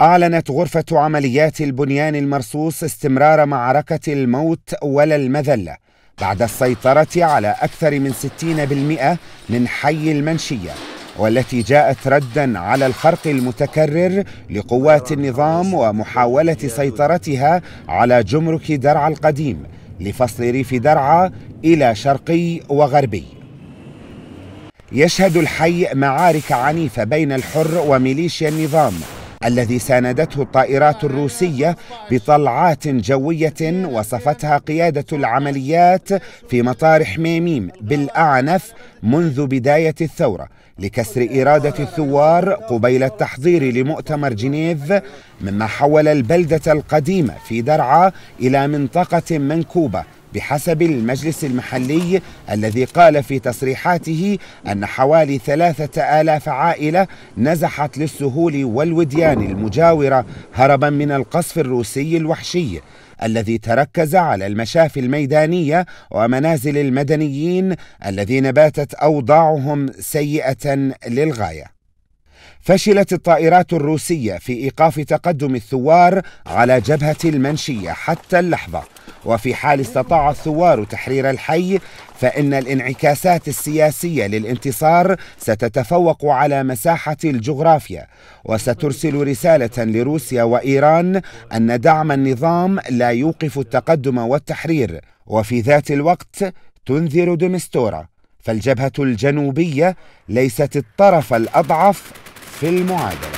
أعلنت غرفة عمليات البنيان المرصوص استمرار معركة الموت ولا المذلة بعد السيطرة على أكثر من 60% من حي المنشية والتي جاءت ردا على الخرق المتكرر لقوات النظام ومحاولة سيطرتها على جمرك درعا القديم لفصل ريف درعا إلى شرقي وغربي يشهد الحي معارك عنيفة بين الحر وميليشيا النظام الذي ساندته الطائرات الروسية بطلعات جوية وصفتها قيادة العمليات في مطار حميميم بالأعنف منذ بداية الثورة لكسر إرادة الثوار قبيل التحضير لمؤتمر جنيف مما حول البلدة القديمة في درعا إلى منطقة منكوبة بحسب المجلس المحلي الذي قال في تصريحاته أن حوالي ثلاثة آلاف عائلة نزحت للسهول والوديان المجاورة هربا من القصف الروسي الوحشي الذي تركز على المشافي الميدانية ومنازل المدنيين الذين باتت أوضاعهم سيئة للغاية فشلت الطائرات الروسية في إيقاف تقدم الثوار على جبهة المنشية حتى اللحظة وفي حال استطاع الثوار تحرير الحي فإن الانعكاسات السياسية للانتصار ستتفوق على مساحة الجغرافيا وسترسل رسالة لروسيا وإيران أن دعم النظام لا يوقف التقدم والتحرير وفي ذات الوقت تنذر دمستورا فالجبهة الجنوبية ليست الطرف الأضعف في المعادله